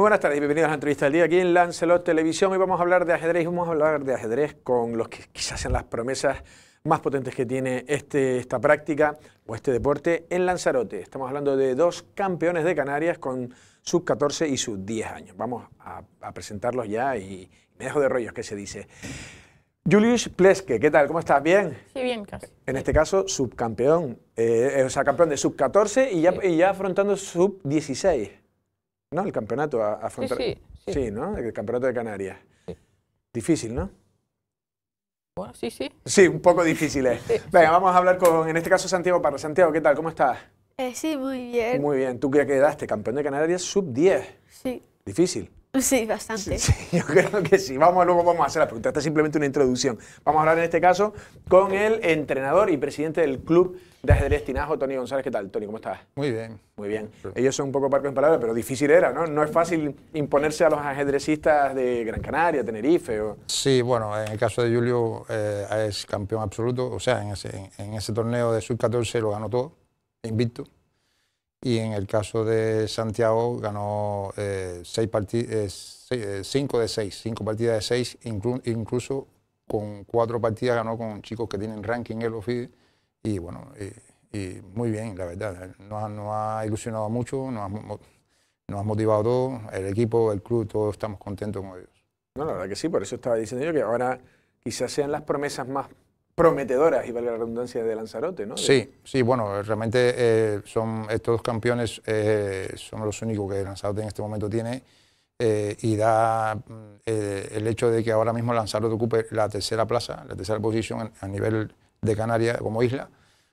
Muy buenas tardes y bienvenidos a la entrevista del día aquí en Lancelot Televisión. Hoy vamos a hablar de ajedrez vamos a hablar de ajedrez con los que quizás sean las promesas más potentes que tiene este, esta práctica o este deporte en Lanzarote. Estamos hablando de dos campeones de Canarias con sub 14 y sub 10 años. Vamos a, presentarlos ya y me dejo de rollos que se dice. Julius Pleske, ¿qué tal? ¿Cómo estás? ¿Bien? Sí, bien, casi. En este caso, subcampeón, eh, eh, o sea, campeón de sub 14 y ya, y ya afrontando sub 16. ¿no? El campeonato a, Sí, ¿no? El campeonato de Canarias. Difícil, ¿no? Bueno, sí, sí. Sí, un poco difícil ¿eh? Venga, vamos a hablar con, en este caso, Santiago Parra. Santiago, ¿qué tal? ¿Cómo estás? Eh, sí, muy bien. Muy bien. Tú ya quedaste campeón de Canarias sub-10. Sí. Difícil. Sí, bastante. yo creo que sí. Vamos, luego vamos a hacer la pregunta. Esta simplemente una introducción. Vamos a hablar en este caso con el entrenador y presidente del club de ajedrez Tinajo, Tony González. ¿Qué tal, Tony? ¿Cómo estás? Muy bien. Muy bien. Ellos son un poco parcos en palabras, pero difícil era, ¿no? No es fácil imponerse a los ajedrecistas de Gran Canaria, Tenerife o... Sí, bueno, en el caso de Julio eh, es campeón absoluto. O sea, en ese, en ese torneo de sub-14 lo ganó todo, invicto y en el caso de Santiago ganó eh, seis eh, eh, cinco de seis, cinco partidas de seis, incluso con cuatro partidas ganó con chicos que tienen ranking en el OFI y bueno, y, muy bien, la verdad, nos, ha ilusionado mucho, nos ha, nos ha motivado todo, el equipo, el club, todos estamos contentos con ellos. No, la verdad que sí, por eso estaba diciendo yo que ahora quizás sean las promesas más prometedoras, y valga la redundancia, de Lanzarote, ¿no? Sí, sí, bueno, realmente eh, son estos campeones eh, son los únicos que Lanzarote en este momento tiene eh, y da el hecho de que ahora mismo Lanzarote ocupe la tercera plaza, la tercera posición a nivel de Canarias como isla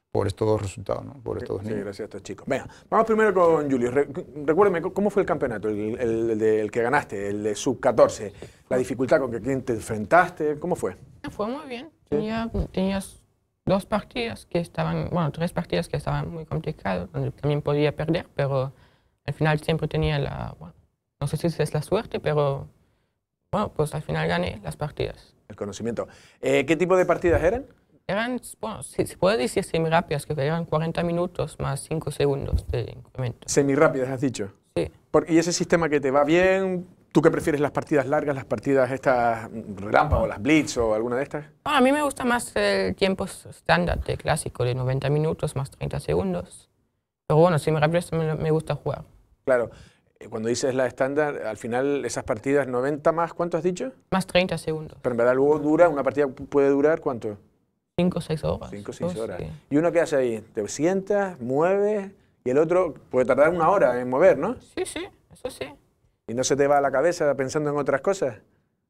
por estos dos resultados, ¿no? por estos dos sí, gracias a estos chicos. Venga, vamos primero con Julio. recuérdeme, ¿cómo fue el campeonato? El, que ganaste, el de sub-14. La dificultad con que te enfrentaste, ¿cómo fue? Fue muy bien. Tenía, tenías dos partidas que estaban, bueno, tres partidas que estaban muy complicadas, donde también podía perder, pero al final siempre tenía la, bueno, no sé si es la suerte, pero bueno, pues al final gané las partidas. El conocimiento. Eh, ¿Qué tipo de partidas eran? Eran, bueno, se, se puede decir semirápidas, que eran 40 minutos más 5 segundos de incremento. Semirápidas, has dicho. Sí. ¿Y ese sistema que te va bien? ¿Tú qué prefieres, las partidas largas, las partidas estas mm, o las blitz o alguna de estas? a mí me gusta más el tiempo estándar de clásico, de 90 minutos más 30 segundos. Pero bueno, si me refieres, me gusta jugar. Claro. Eh, cuando dices la estándar, al final esas partidas 90 más, ¿cuánto has dicho? Más 30 segundos. Pero en verdad luego dura, una partida puede durar ¿cuánto? 5 o 6 horas. 5 o 6 horas. ¿Y uno qué hace ahí? Te sientas, mueves y el otro puede tardar una hora en mover, ¿no? Sí, sí, eso sí. ¿Y no se te va a la cabeza pensando en otras cosas?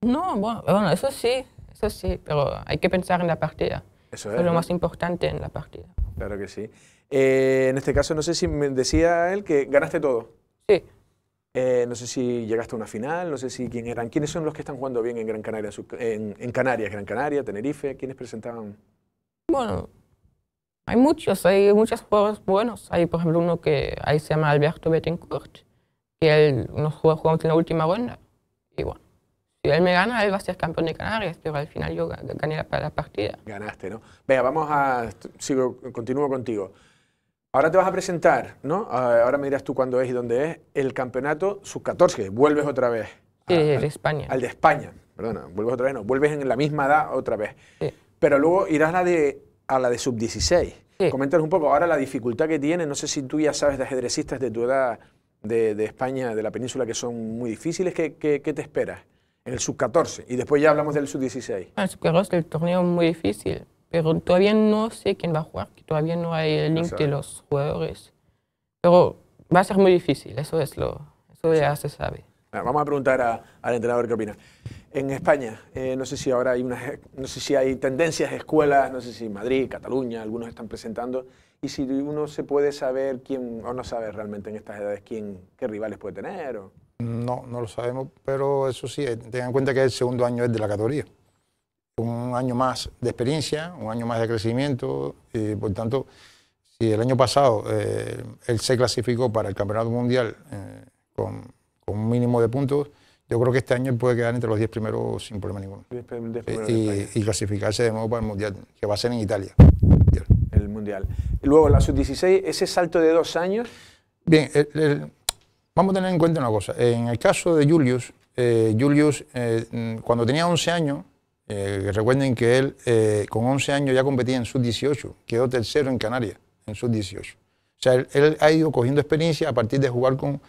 No, bueno, eso sí, eso sí, pero hay que pensar en la partida. Eso es. es lo más importante en la partida. Claro que sí. Eh, en este caso, no sé si me decía él que ganaste todo. Sí. Eh, no sé si llegaste a una final, no sé si quién eran. ¿Quiénes son los que están jugando bien en Gran Canaria, en, Canarias, Gran Canaria, Tenerife? ¿Quiénes presentaban? Bueno, hay muchos, hay muchos jugadores buenos. Hay, por ejemplo, uno que ahí se llama Alberto Betencourt. Y él, nos jugamos, jugamos en la última ronda. Y bueno, si él me gana, él va a ser campeón de Canarias, pero al final yo gané la, partida. Ganaste, ¿no? Venga, vamos a. Sigo, continúo contigo. Ahora te vas a presentar, ¿no? Ahora me dirás tú cuándo es y dónde es. El campeonato sub-14, vuelves otra vez. Sí, de España. Al de España, perdona, vuelves otra vez, no, vuelves en la misma edad otra vez. Sí. Pero luego irás la de, a la de sub-16. Sí. Coméntanos un poco ahora la dificultad que tiene, no sé si tú ya sabes de ajedrecistas de tu edad de, de España, de la península, que son muy difíciles. ¿Qué, qué, te esperas en el sub-14? Y después ya hablamos del sub-16. El sub-14, el torneo es muy difícil, pero todavía no sé quién va a jugar, todavía no hay el link de los jugadores. Pero va a ser muy difícil, eso es lo, eso ya se sabe. vamos a preguntar a, al entrenador qué opina. En España, eh, no sé si ahora hay una no sé si hay tendencias, escuelas, no sé si Madrid, Cataluña, algunos están presentando y si uno se puede saber quién, o no sabe realmente en estas edades quién, qué rivales puede tener. No, no lo sabemos, pero eso sí, eh, tengan en cuenta que el segundo año es de la categoría. Un año más de experiencia, un año más de crecimiento, y por tanto, si el año pasado eh, él se clasificó para el Campeonato Mundial eh, con, un mínimo de puntos, yo creo que este año puede quedar entre los 10 primeros sin problema ninguno. y, y, clasificarse de nuevo para el Mundial, que va a ser en Italia el Mundial. Luego, la sub-16, ese salto de dos años. Bien, eh, eh, vamos a tener en cuenta una cosa. En el caso de Julius, eh, Julius, mm, cuando tenía 11 años, recuerden que él con 11 años ya competía en sub-18, quedó tercero en Canarias en sub-18. O sea, él, ha ido cogiendo experiencia a partir de jugar con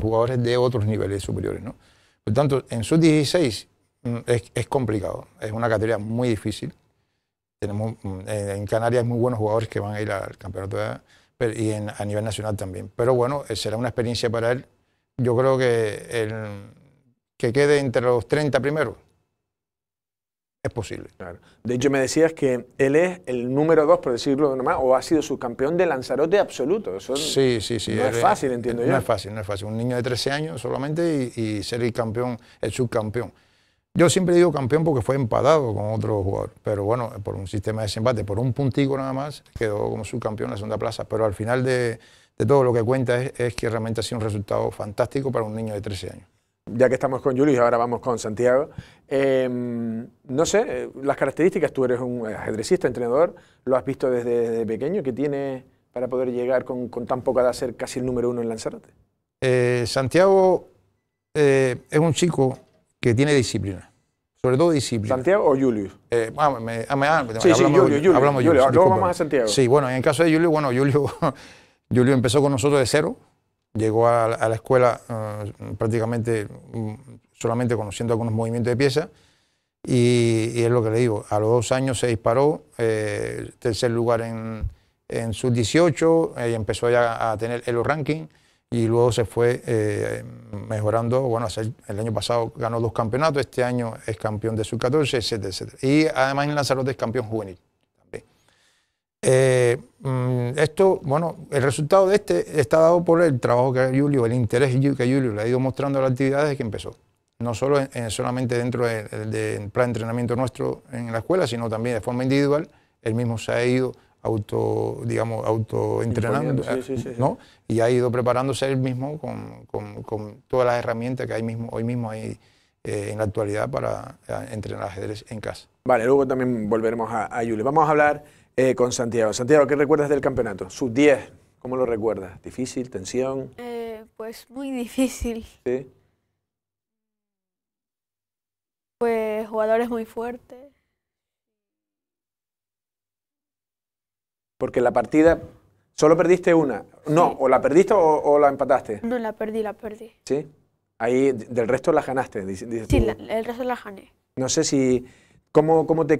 jugadores de otros niveles superiores. ¿no? Por tanto, en sub-16 mm, es complicado, es una categoría muy difícil. Tenemos mm, eh, en Canarias muy buenos jugadores que van a ir al campeonato y en, a nivel nacional también. Pero bueno, eh, será una experiencia para él. Yo creo que el, que quede entre los 30 primeros es posible. De hecho, me decías que él es el número dos, por decirlo nomás, o ha sido subcampeón de Lanzarote absoluto. sí, sí, sí. No es fácil, entiendo yo. No es fácil, no es fácil. Un niño de 13 años solamente y, ser el campeón, el subcampeón. Yo siempre digo campeón porque fue empadado con otro jugador, pero bueno, por un sistema de desempate, por un puntico nada más, quedó como subcampeón en la segunda plaza. Pero al final de, todo lo que cuenta es, que realmente ha sido un resultado fantástico para un niño de 13 años. Ya que estamos con y ahora vamos con Santiago. Em, no sé, eh, las características, tú eres un ajedrecista, entrenador, lo has visto desde, pequeño, ¿qué tiene para poder llegar con, tan poca edad hacer ser casi el número uno en Lanzarote? Eh, Santiago eh, es un chico que tiene disciplina sobre todo disciplina. ¿Santiago o Julio? Eh, ah, ah, ah, me, sí, sí, Julio, Julio, hablamos Julio, luego vamos a Santiago. Sí, bueno, en el caso de Julio, bueno, Julio, Julio empezó con nosotros de cero, llegó a, la escuela eh, prácticamente mm, solamente conociendo algunos movimientos de pieza y, es lo que le digo, a los dos años se disparó, eh, tercer lugar en, en sub-18 y empezó ya a tener el ranking y luego se fue eh, mejorando. Bueno, el año pasado ganó dos campeonatos, este año es campeón de sub-14, etcétera, etcétera. Y además en Lanzarote es campeón juvenil eh, mm, esto, bueno, el resultado de este está dado por el trabajo que Julio, el interés que Julio le ha ido mostrando a las actividades desde que empezó. No solo solamente dentro del plan de entrenamiento nuestro en la escuela, sino también de forma individual. Él mismo se ha ido auto, digamos, autoentrenando, entrenando eh, ¿no? Y ha ido preparándose él mismo con, todas las herramientas que hay mismo, hoy mismo hay eh, en la actualidad para eh, entrenar ajedrez en casa. Vale, luego también volveremos a, a Vamos a hablar con Santiago. Santiago, ¿qué recuerdas del campeonato? Sub 10, ¿cómo lo recuerdas? ¿Difícil? ¿Tensión? pues muy difícil. Sí. Pues jugadores muy fuertes. Porque la partida solo perdiste una. No, o la perdiste o, la empataste. No, la perdí, la perdí. Sí. Ahí del resto la ganaste, Sí, el resto la gané. No sé si. ¿Cómo, cómo te,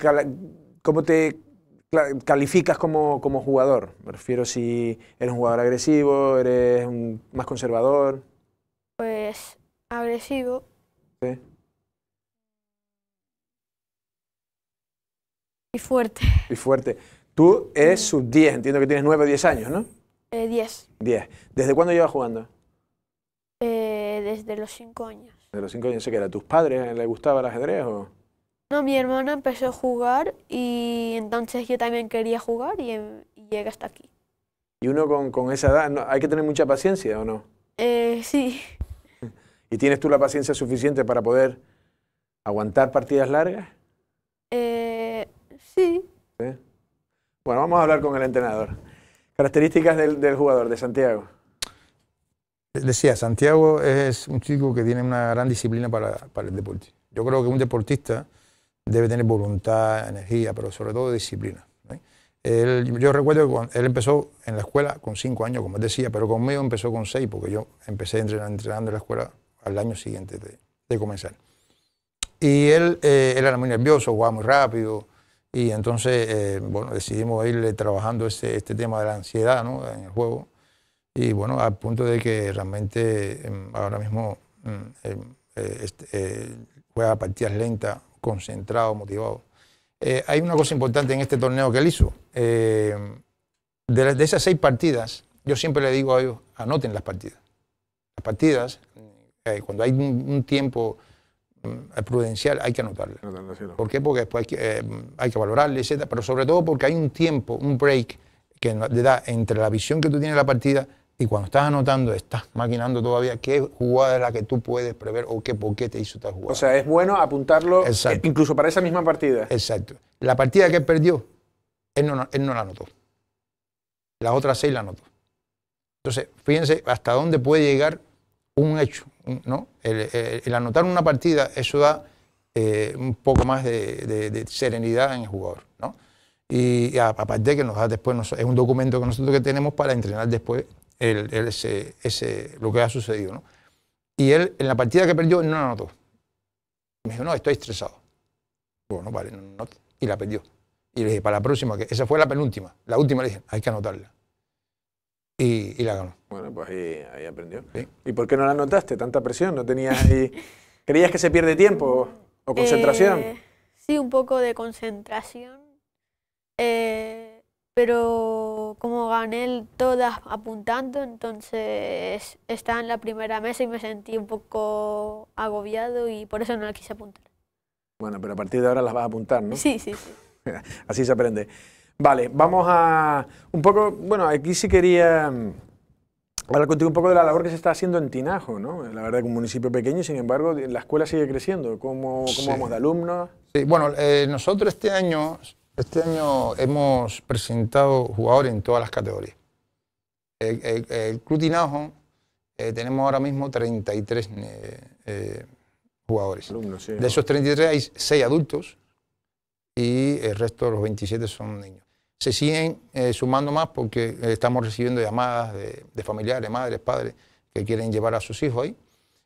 cómo te calificas como, como jugador? Me refiero si eres un jugador agresivo, eres un, más conservador. Pues agresivo. Sí. Y fuerte. Y fuerte. Tú es sub 10, entiendo que tienes 9 o 10 años, ¿no? 10. Eh, 10. ¿Desde cuándo llevas jugando? Eh, desde los 5 años. ¿Desde los 5 años? ¿Sé que era tus padres les gustaba el ajedrez o...? No, mi hermana empezó a jugar y entonces yo también quería jugar y, em, llegué hasta aquí. ¿Y uno con, esa edad, hay que tener mucha paciencia o no? Eh, sí. ¿Y tienes tú la paciencia suficiente para poder aguantar partidas largas? Eh, sí. Bueno, vamos a hablar con el entrenador. Características del, jugador, de Santiago. Decía, Santiago es un chico que tiene una gran disciplina para, para el deporte. Yo creo que un deportista debe tener voluntad, energía, pero sobre todo disciplina. yo recuerdo que él empezó en la escuela con cinco años, como decía, pero conmigo empezó con seis, porque yo empecé entrenando, en la escuela al año siguiente de, comenzar. Y él, eh, él, era muy nervioso, jugaba muy rápido, y entonces, eh, bueno, decidimos irle eh, trabajando este, este tema de la ansiedad ¿no? en el juego. Y bueno, al punto de que realmente em, ahora mismo mm, em, eh, este, juega partidas lentas, concentrado, motivado. hay una cosa importante en este torneo que él hizo. de, esas seis partidas, yo siempre le digo a ellos, anoten las partidas. Las partidas, cuando hay un tiempo eh, prudencial hay que anotarle ¿Por qué? Porque después hay que, valorarle eh, hay que etc. Pero sobre todo porque hay un tiempo, un break que te da entre la visión que tú tienes de la partida y cuando estás anotando, estás maquinando todavía qué jugada es la que tú puedes prever o qué por qué te hizo tal jugada. O sea, es bueno apuntarlo eh, incluso para esa misma partida. Exacto. La partida que perdió, él no, él no la anotó. Las otras seis la anotó. Entonces, fíjense hasta dónde puede llegar un hecho, ¿no? El, anotar una partida, eso da eh, un poco más de, serenidad en el jugador, ¿no? Y, y aparte que nos da después, es un documento que nosotros que tenemos para entrenar después lo que ha sucedido, ¿no? Y él, en la partida que perdió, no la anotó. Me dijo, no, estoy estresado. Bueno, vale, no, y la perdió. Y le dije, para la próxima, que esa fue la penúltima, la última le dije, hay que anotarla y, la ganó. Bueno, pues ahí, aprendió. ¿Y por qué no la notaste? Tanta presión, ¿no tenías ¿Creías que se pierde tiempo o concentración? Eh, sí, un poco de concentración. Eh, pero como gané todas apuntando, entonces estaba en la primera mesa y me sentí un poco agobiado y por eso no la quise apuntar. Bueno, pero a partir de ahora las vas a apuntar, ¿no? Sí, sí, sí. Así se aprende. Vale, vamos a un poco, bueno, aquí sí quería mm, hablar contigo un poco de la labor que se está haciendo en Tinajo, ¿no? La verdad que un municipio pequeño, sin embargo, la escuela sigue creciendo. ¿Cómo, vamos de alumnos? Sí, bueno, eh, nosotros este año, este año hemos presentado jugadores en todas las categorías. El, el, Club Tinajo eh, tenemos ahora mismo 33 eh, jugadores. de esos 33 hay 6 adultos y el resto los 27 son niños se siguen eh, sumando más porque eh, estamos recibiendo llamadas de, familiares, madres, padres que quieren llevar a sus hijos ahí.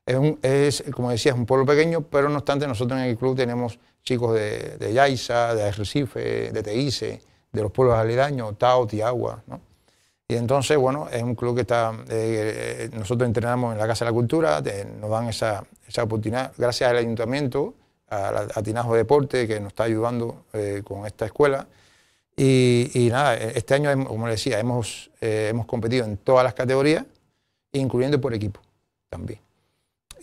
Es, un, es, como decía, es un pueblo pequeño, pero no obstante nosotros en el club tenemos chicos de, de Yaiza, de Recife, de Teíce, de los pueblos aledaños, Tao, Tiagua, ¿no? Y entonces, bueno, es un club que está, eh, nosotros entrenamos en la Casa de la Cultura, nos dan esa, esa, oportunidad, gracias al ayuntamiento, a, a Tinajo Deporte, que nos está ayudando con esta escuela, y, nada, e, este año, como les decía, hemos, eh, hemos competido en todas las categorías, incluyendo por equipo también.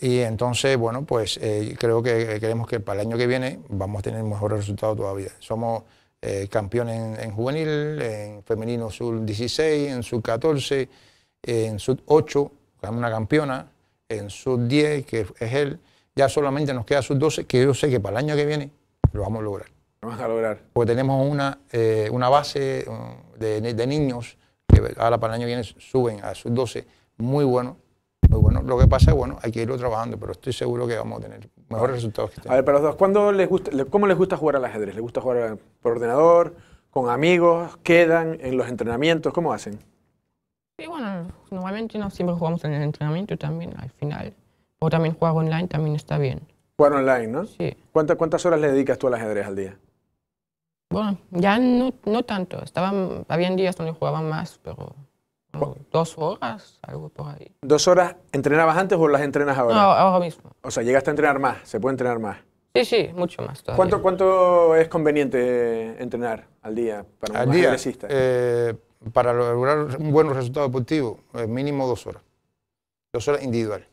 Y entonces, bueno, pues eh, creo que creemos que para el año que viene vamos a tener mejores resultados todavía. Somos eh, campeones en, juvenil, en femenino sub-16, en sub-14, en sub-8, una campeona, en sub-10, que es él. Ya solamente nos queda sub-12, que yo sé que para el año que viene lo vamos a lograr vas a lograr. Porque tenemos una, eh, una base mm, de, niños que ahora para el año viene suben a sus 12, muy bueno. Muy bueno. Lo que pasa es, bueno, hay que irlo trabajando, pero estoy seguro que vamos a tener mejores resultados que tenemos. Este a ver, para los dos, ¿cuándo les gusta, ¿cómo les gusta jugar al ajedrez? ¿Les gusta jugar por ordenador, con amigos? ¿Quedan en los entrenamientos? ¿Cómo hacen? Sí, bueno, normalmente no siempre jugamos en el entrenamiento también, al final. O también juego online también está bien. Jugar online, ¿no? Sí. ¿Cuántas, ¿Cuántas horas le dedicas tú al ajedrez al día? Bueno, ya no, no tanto. Estaban, habían días donde jugaban más, pero dos horas, algo por ahí. ¿Dos horas entrenabas antes o las entrenas ahora? No, ahora mismo. O sea, llegaste a entrenar más, se puede entrenar más. Sí, sí, mucho más. ¿Cuánto, ¿Cuánto es conveniente entrenar al día para un Eh, para lograr un buen resultado deportivo, eh, mínimo dos horas. Dos horas individuales.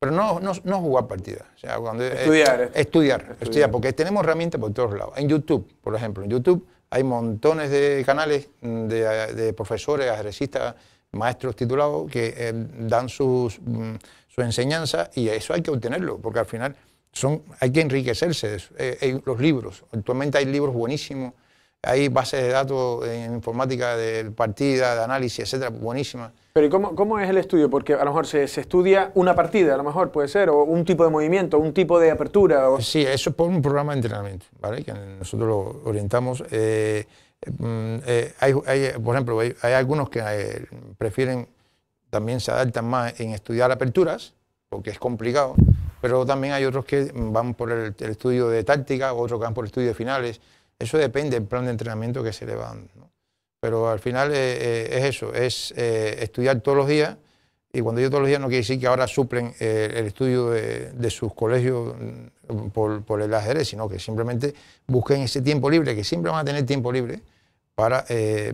Pero no, no, no jugar partidas. cuando estudiar, estudiar, estudiar. porque tenemos herramientas por todos lados. En YouTube, por ejemplo, en YouTube hay montones de canales de, profesores, agresistas, maestros titulados que eh, dan sus, mm, su enseñanza y eso hay que obtenerlo, porque al final son, hay que enriquecerse de eh, eh, los libros. Actualmente hay libros buenísimos, hay bases de datos en informática de partida, de análisis, etcétera, buenísimas cómo, es el estudio? Porque a lo mejor se, estudia una partida, a lo mejor puede ser, o un tipo de movimiento, un tipo de apertura. Sí, eso es por un programa de entrenamiento, ¿vale? Que nosotros lo orientamos. Eh, mm, eh, hay, hay, por ejemplo, hay, algunos que eh, prefieren, también se adaptan más en estudiar aperturas, porque es complicado, pero también hay otros que van por el, estudio de táctica, otros que van por el estudio de finales. Eso depende del plan de entrenamiento que se le va ¿no? Pero al final eh, eh, es eso, es eh, estudiar todos los días. Y cuando digo todos los días no quiere decir que ahora suplen el estudio de, sus colegios mm, por, el ajedrez, sino que simplemente busquen ese tiempo libre, que siempre van a tener tiempo libre para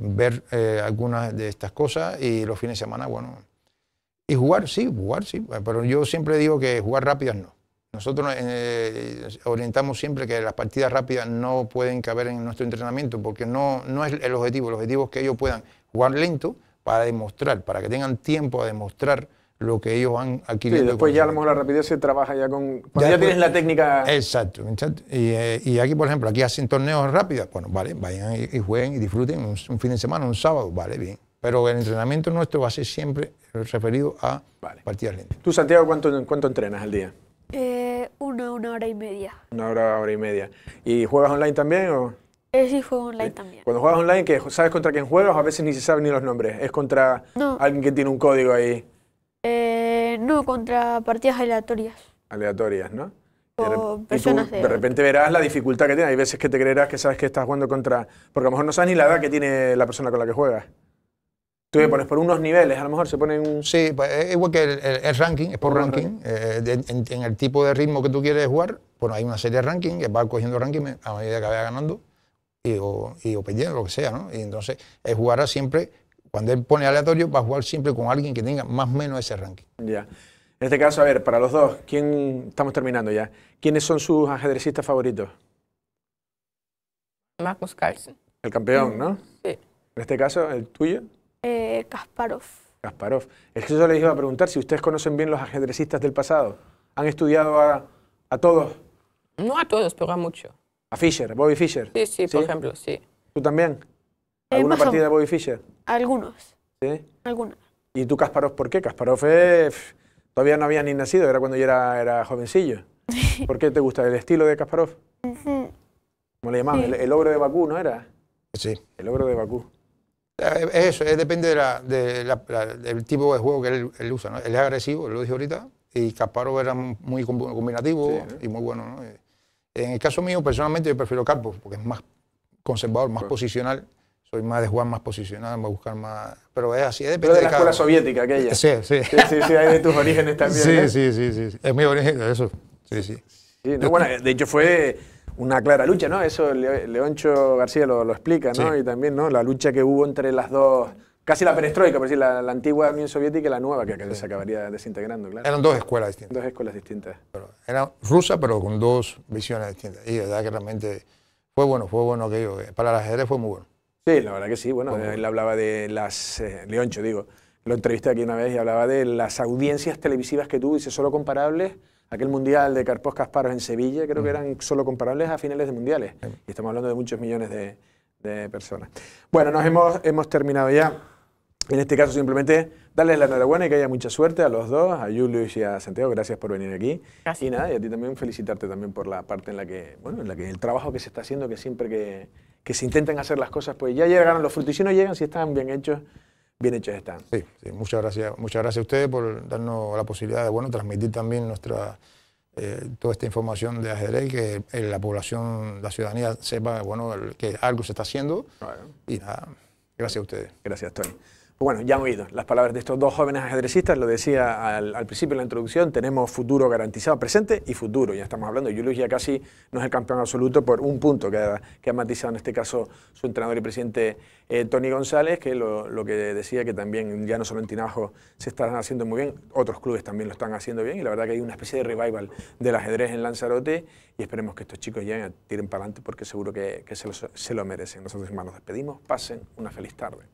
ver algunas de estas cosas y los fines de semana, bueno. Y jugar, sí, jugar, sí. Pero yo siempre digo que jugar rápidas no. Nosotros eh, orientamos siempre que las partidas rápidas no pueden caber en nuestro entrenamiento porque no, no es el objetivo. El objetivo es que ellos puedan jugar lento para demostrar, para que tengan tiempo a demostrar lo que ellos han adquirido. Sí, después ya a lo mejor la rapidez se trabaja ya con... Cuando ya, tienes la técnica... Exacto, eh, Y, aquí, por ejemplo, aquí hacen torneos rápidos. Bueno, vale, vayan y, jueguen y disfruten un, fin de semana, un sábado, vale, bien pero el entrenamiento nuestro va a ser siempre referido a partidas lentas. ¿Tú, Santiago, cuánto, cuánto entrenas al día? Eh, una hora y media. Una hora, hora y media. ¿Y juegas online también o...? Eh, sí, juego online también. Cuando juegas online, que ¿sabes contra quién juegas? A veces ni se saben ni los nombres. ¿Es contra alguien que tiene un código ahí? Eh, no, contra partidas aleatorias. Aleatorias, ¿no? de... de repente verás la dificultad que tiene. Hay veces que te creerás que sabes que estás jugando contra... Porque a lo mejor no sabes ni la edad que tiene la persona con la que juegas. Tú me pones por unos niveles, a lo mejor se ponen un... Sí, pues, es igual que el, ranking, es por ranking. Eh, en, el tipo de ritmo que tú quieres jugar, bueno, hay una serie de ranking que va cogiendo ranking a medida que vaya ganando y o, y o, perdiendo, lo que sea, ¿no? Y entonces él jugará siempre, cuando él pone aleatorio, va a jugar siempre con alguien que tenga más o menos ese ranking. Ya. En este caso, a ver, para los dos, ¿quién estamos terminando ya? ¿Quiénes son sus ajedrecistas favoritos? Magnus Carlsen. El campeón, ¿no? Sí. En este caso, el tuyo. Eh, Kasparov. Kasparov. Es que yo les iba a preguntar si ustedes conocen bien los ajedrecistas del pasado. ¿Han estudiado a, todos? No a todos, pero a muchos. ¿A Fischer, Bobby Fischer? Sí, sí, por ejemplo, sí. ¿Tú también? Eh, ¿Alguna partida de Bobby Fischer? Algunos. ¿Sí? ¿Y tú, Kasparov, por qué? Kasparov es... todavía no había ni nacido, era cuando yo era, era jovencillo. ¿Por qué te gusta el estilo de Kasparov? ¿Cómo le llamaban? El, el, ogro de Bakú, ¿no era? Sí. El ogro de Bakú. Es eh, Eso, eh, depende del tipo de juego que él, usa. ¿no? Él es agresivo, lo dije ahorita, y Kasparov era muy combinativo ¿eh? y muy bueno. En el caso mío, personalmente, yo prefiero Carpo, porque es más conservador, más posicional. Soy más de jugar más posicional, más buscar más. Pero es así, es depende. Pero de la escuela soviética aquella. Sí, sí. Sí, sí, sí hay de tus orígenes también. Sí, sí, sí, sí. Es mi origen, eso. Sí, sí. sí bueno, de hecho fue una clara lucha, ¿no? Eso Leoncho García lo, explica, ¿no? Y también, ¿no? La lucha que hubo entre las dos, casi la perestroika, por decir, la, antigua Unión Soviética y la nueva, que, se acabaría desintegrando, claro. Eran dos escuelas distintas. Dos escuelas distintas. era rusa, pero con dos visiones distintas. Y la verdad que realmente fue bueno, fue bueno aquello. Para el ajedrez fue muy bueno. Sí, la verdad que sí. Bueno, él hablaba de las... Eh, Leoncho, digo. Lo entrevisté aquí una vez y hablaba de las audiencias televisivas que tuvo. Dice, solo comparables aquel mundial de Carpos Casparos en Sevilla, creo que eran solo comparables a finales de mundiales. Y estamos hablando de muchos millones de, personas. Bueno, nos hemos, hemos terminado ya. En este caso, simplemente darles la enhorabuena y que haya mucha suerte a los dos, a Julius y a Santiago. Gracias por venir aquí. Y nada, a ti también felicitarte también por la parte en la que, bueno, en la que el trabajo que se está haciendo, que siempre que, que se intenten hacer las cosas, pues ya llegaron, los no llegan si están bien hechos bien hechas están. Sí, muchas gracias. Muchas gracias a ustedes por darnos la posibilidad de bueno, transmitir también nuestra eh, toda esta información de ajedrez, que la población, la ciudadanía sepa bueno, que algo se está haciendo. Y nada, gracias a ustedes. Gracias, Tony. Pues bueno, ya han oído las palabras de estos dos jóvenes ajedrecistas, lo decía al, principio de la introducción, tenemos futuro garantizado, presente y futuro, ya estamos hablando, Julius ya casi no es el campeón absoluto por un punto que ha, matizado en este caso su entrenador y presidente eh, Tony González, que lo, que decía que también ya no solo en Tinajo se están haciendo muy bien, otros clubes también lo están haciendo bien y la verdad que hay una especie de revival del ajedrez en Lanzarote y esperemos que estos chicos lleguen, tiren para adelante porque seguro que, se, lo, se lo merecen. Nosotros hermanos despedimos, pasen una feliz tarde.